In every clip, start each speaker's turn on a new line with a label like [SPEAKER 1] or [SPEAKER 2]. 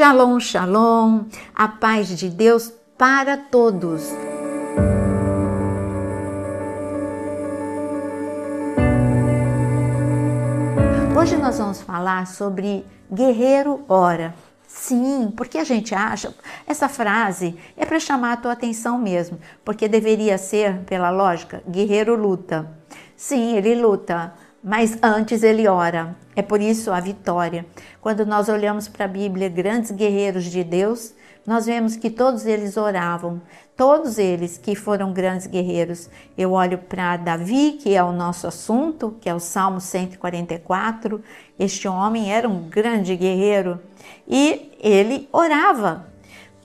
[SPEAKER 1] Shalom, shalom, a paz de Deus para todos. Hoje nós vamos falar sobre guerreiro ora. Sim, porque a gente acha, essa frase é para chamar a tua atenção mesmo, porque deveria ser, pela lógica, guerreiro luta. Sim, ele luta, mas antes ele ora. É por isso a vitória. Quando nós olhamos para a Bíblia, grandes guerreiros de Deus, nós vemos que todos eles oravam, todos eles que foram grandes guerreiros. Eu olho para Davi, que é o nosso assunto, que é o Salmo 144. Este homem era um grande guerreiro e ele orava.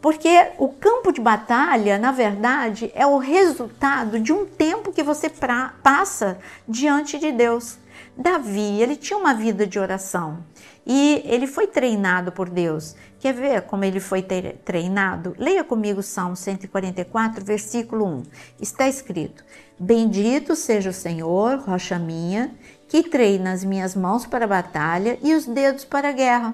[SPEAKER 1] Porque o campo de batalha, na verdade, é o resultado de um tempo que você pra, passa diante de Deus. Davi, ele tinha uma vida de oração e ele foi treinado por Deus. Quer ver como ele foi treinado? Leia comigo Salmo 144, versículo 1. Está escrito: Bendito seja o Senhor, rocha minha, que treina as minhas mãos para a batalha e os dedos para a guerra.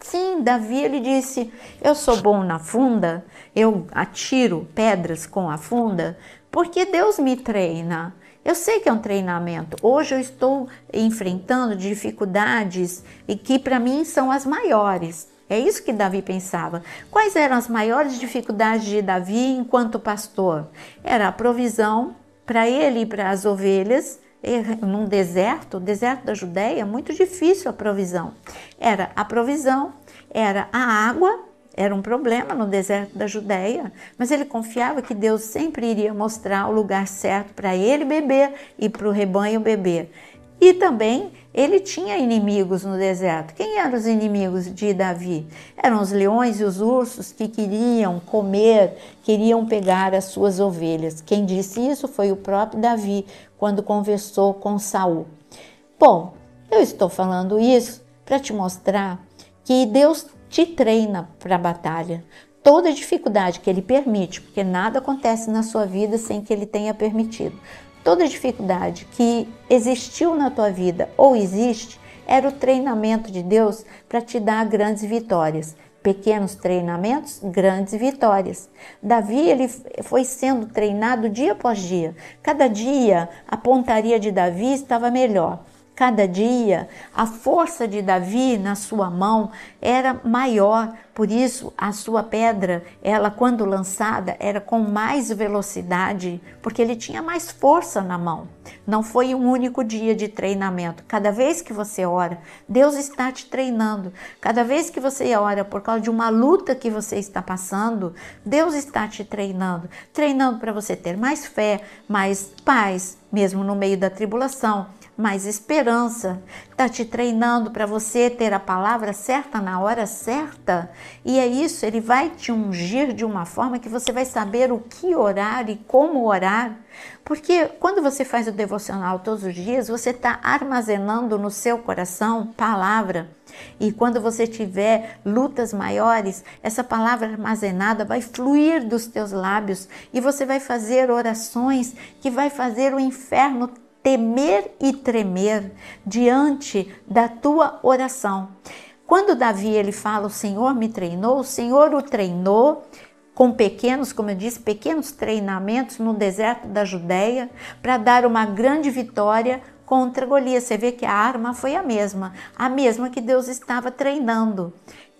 [SPEAKER 1] Sim, Davi ele disse: Eu sou bom na funda, eu atiro pedras com a funda, porque Deus me treina. Eu sei que é um treinamento. Hoje eu estou enfrentando dificuldades e que para mim são as maiores. É isso que Davi pensava. Quais eram as maiores dificuldades de Davi enquanto pastor? Era a provisão para ele e para as ovelhas num deserto, o deserto da Judéia, muito difícil a provisão. Era a provisão, era a água era um problema no deserto da Judéia, mas ele confiava que Deus sempre iria mostrar o lugar certo para ele beber e para o rebanho beber. E também ele tinha inimigos no deserto. Quem eram os inimigos de Davi? Eram os leões e os ursos que queriam comer, queriam pegar as suas ovelhas. Quem disse isso foi o próprio Davi quando conversou com Saul. Bom, eu estou falando isso para te mostrar que Deus te treina para a batalha. Toda dificuldade que ele permite, porque nada acontece na sua vida sem que ele tenha permitido. Toda dificuldade que existiu na tua vida ou existe, era o treinamento de Deus para te dar grandes vitórias. Pequenos treinamentos, grandes vitórias. Davi ele foi sendo treinado dia após dia. Cada dia a pontaria de Davi estava melhor cada dia, a força de Davi na sua mão era maior, por isso a sua pedra, ela quando lançada era com mais velocidade, porque ele tinha mais força na mão. Não foi um único dia de treinamento. Cada vez que você ora, Deus está te treinando. Cada vez que você ora por causa de uma luta que você está passando, Deus está te treinando, treinando para você ter mais fé, mais paz, mesmo no meio da tribulação mais esperança. Está te treinando para você ter a palavra certa na hora certa. E é isso, ele vai te ungir de uma forma que você vai saber o que orar e como orar. Porque quando você faz o devocional todos os dias, você está armazenando no seu coração palavra. E quando você tiver lutas maiores, essa palavra armazenada vai fluir dos teus lábios e você vai fazer orações que vai fazer o inferno temer e tremer diante da tua oração. Quando Davi ele fala, o Senhor me treinou, o Senhor o treinou com pequenos, como eu disse, pequenos treinamentos no deserto da Judéia para dar uma grande vitória contra Golias. Você vê que a arma foi a mesma, a mesma que Deus estava treinando.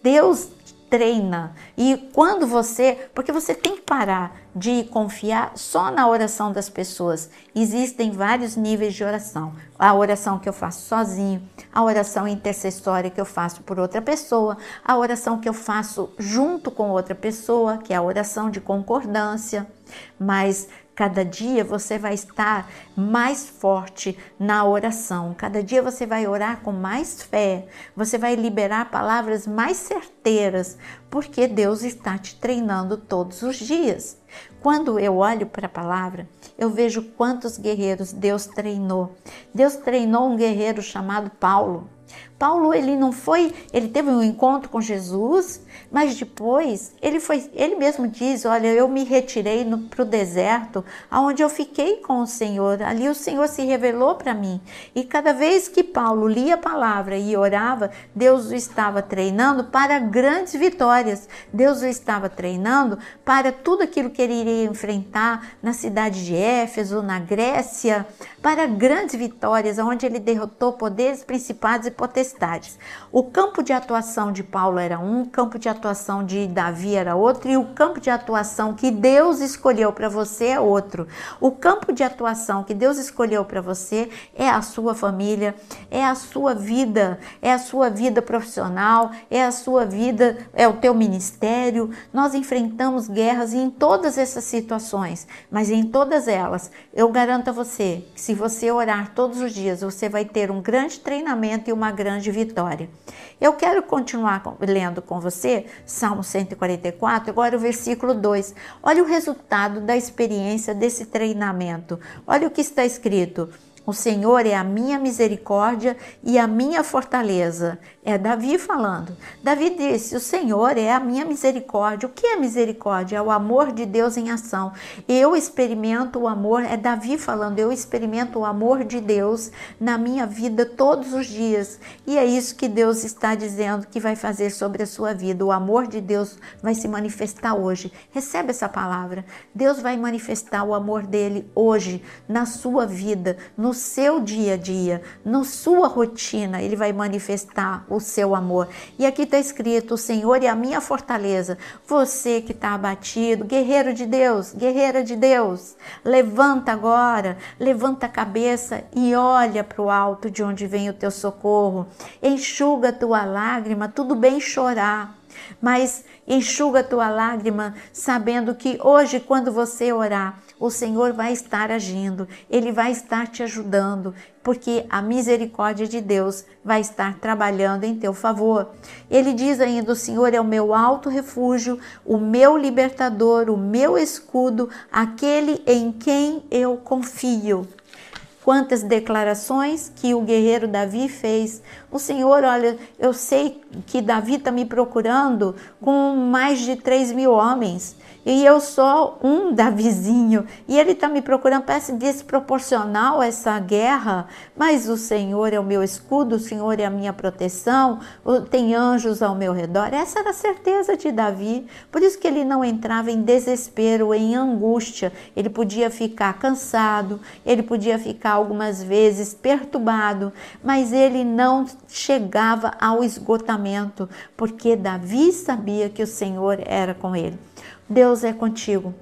[SPEAKER 1] Deus treina. E quando você, porque você tem que parar de confiar só na oração das pessoas. Existem vários níveis de oração. A oração que eu faço sozinho, a oração intercessória que eu faço por outra pessoa, a oração que eu faço junto com outra pessoa, que é a oração de concordância. Mas Cada dia você vai estar mais forte na oração. Cada dia você vai orar com mais fé. Você vai liberar palavras mais certeiras, porque Deus está te treinando todos os dias. Quando eu olho para a palavra, eu vejo quantos guerreiros Deus treinou. Deus treinou um guerreiro chamado Paulo. Paulo ele não foi, ele teve um encontro com Jesus, mas depois ele foi, ele mesmo diz, olha, eu me retirei para o deserto, aonde eu fiquei com o Senhor. Ali o Senhor se revelou para mim. E cada vez que Paulo lia a palavra e orava, Deus o estava treinando para grandes vitórias. Deus o estava treinando para tudo aquilo que ele iria enfrentar na cidade de Éfeso, na Grécia, para grandes vitórias, onde ele derrotou poderes, principados e potestades o campo de atuação de Paulo era um, o campo de atuação de Davi era outro, e o campo de atuação que Deus escolheu para você é outro. O campo de atuação que Deus escolheu para você é a sua família, é a sua vida, é a sua vida profissional, é a sua vida, é o teu ministério. Nós enfrentamos guerras em todas essas situações, mas em todas elas, eu garanto a você que se você orar todos os dias, você vai ter um grande treinamento e uma grande de vitória. Eu quero continuar lendo com você Salmo 144, agora o versículo 2. Olha o resultado da experiência desse treinamento. Olha o que está escrito. O Senhor é a minha misericórdia e a minha fortaleza. É Davi falando. Davi disse: O Senhor é a minha misericórdia. O que é misericórdia? É o amor de Deus em ação. Eu experimento o amor. É Davi falando: Eu experimento o amor de Deus na minha vida todos os dias. E é isso que Deus está dizendo que vai fazer sobre a sua vida. O amor de Deus vai se manifestar hoje. Recebe essa palavra. Deus vai manifestar o amor dele hoje, na sua vida, no seu dia a dia, na sua rotina. Ele vai manifestar o seu amor. E aqui está escrito: O Senhor é a minha fortaleza. Você que está abatido, guerreiro de Deus, guerreira de Deus, levanta agora, levanta a cabeça e olha para o alto de onde vem o teu socorro. Enxuga a tua lágrima, tudo bem chorar mas enxuga a tua lágrima, sabendo que hoje, quando você orar, o Senhor vai estar agindo, Ele vai estar te ajudando, porque a misericórdia de Deus vai estar trabalhando em teu favor. Ele diz ainda: O Senhor é o meu alto refúgio, o meu libertador, o meu escudo, aquele em quem eu confio quantas declarações que o guerreiro Davi fez. O Senhor, olha, eu sei que Davi está me procurando com mais de 3 mil homens e eu sou um Davizinho, e ele está me procurando, parece desproporcional essa guerra, mas o Senhor é o meu escudo, o Senhor é a minha proteção, tem anjos ao meu redor. Essa era a certeza de Davi, por isso que ele não entrava em desespero, em angústia, ele podia ficar cansado, ele podia ficar algumas vezes perturbado, mas ele não chegava ao esgotamento, porque Davi sabia que o Senhor era com ele. Deus é contigo.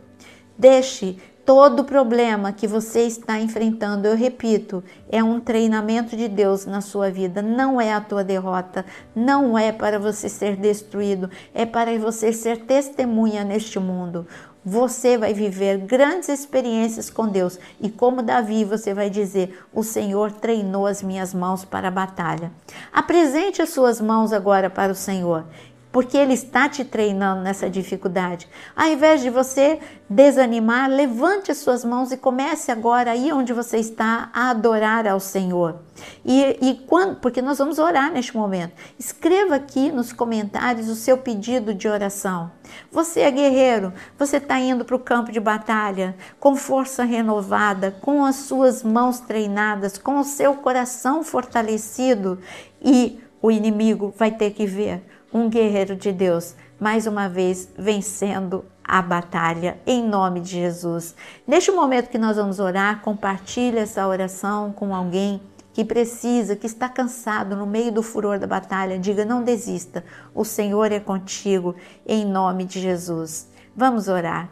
[SPEAKER 1] Deixe todo problema que você está enfrentando, eu repito, é um treinamento de Deus na sua vida, não é a tua derrota, não é para você ser destruído, é para você ser testemunha neste mundo. Você vai viver grandes experiências com Deus e, como Davi, você vai dizer: O Senhor treinou as minhas mãos para a batalha. Apresente as suas mãos agora para o Senhor porque ele está te treinando nessa dificuldade. Ao invés de você desanimar, levante as suas mãos e comece agora aí onde você está a adorar ao Senhor. E, e quando, porque nós vamos orar neste momento. Escreva aqui nos comentários o seu pedido de oração. Você é guerreiro, você está indo para o campo de batalha com força renovada, com as suas mãos treinadas, com o seu coração fortalecido e o inimigo vai ter que ver um guerreiro de Deus, mais uma vez vencendo a batalha em nome de Jesus. Neste momento que nós vamos orar, compartilhe essa oração com alguém que precisa, que está cansado no meio do furor da batalha. Diga: não desista. O Senhor é contigo em nome de Jesus. Vamos orar.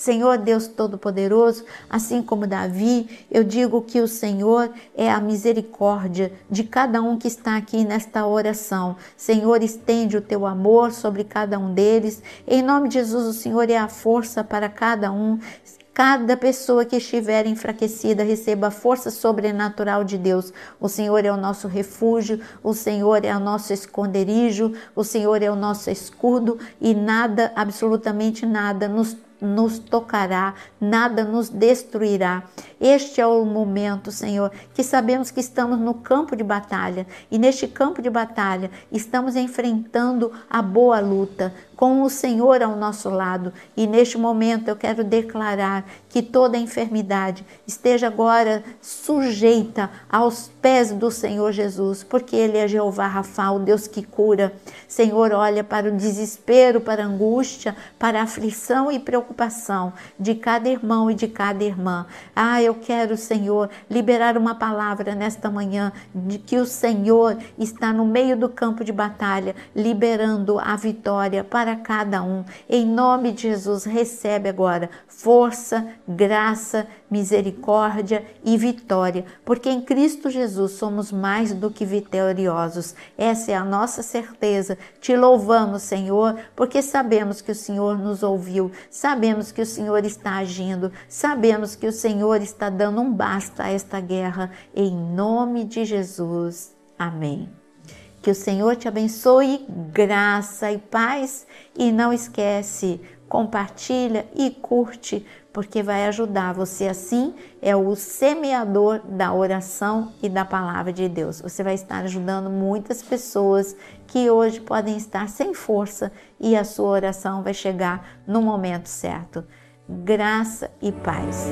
[SPEAKER 1] Senhor Deus Todo-Poderoso, assim como Davi, eu digo que o Senhor é a misericórdia de cada um que está aqui nesta oração. Senhor, estende o teu amor sobre cada um deles. Em nome de Jesus, o Senhor é a força para cada um cada pessoa que estiver enfraquecida receba a força sobrenatural de Deus. O Senhor é o nosso refúgio, o Senhor é o nosso esconderijo, o Senhor é o nosso escudo e nada, absolutamente nada, nos nos tocará, nada nos destruirá. Este é o momento, Senhor, que sabemos que estamos no campo de batalha e neste campo de batalha estamos enfrentando a boa luta com o Senhor ao nosso lado. E neste momento eu quero declarar que toda enfermidade esteja agora sujeita aos pés do Senhor Jesus, porque Ele é Jeová Rafa, o Deus que cura. Senhor, olha para o desespero, para a angústia, para a aflição e preocupação de cada irmão e de cada irmã. Ah, eu quero, Senhor, liberar uma palavra nesta manhã de que o Senhor está no meio do campo de batalha, liberando a vitória para para cada um. Em nome de Jesus, recebe agora força, graça, misericórdia e vitória, porque em Cristo Jesus somos mais do que vitoriosos. Essa é a nossa certeza. Te louvamos, Senhor, porque sabemos que o Senhor nos ouviu, sabemos que o Senhor está agindo, sabemos que o Senhor está dando um basta a esta guerra. Em nome de Jesus. Amém. Que o Senhor te abençoe graça e paz e não esquece, compartilha e curte, porque vai ajudar você assim, é o semeador da oração e da palavra de Deus. Você vai estar ajudando muitas pessoas que hoje podem estar sem força e a sua oração vai chegar no momento certo. Graça e paz.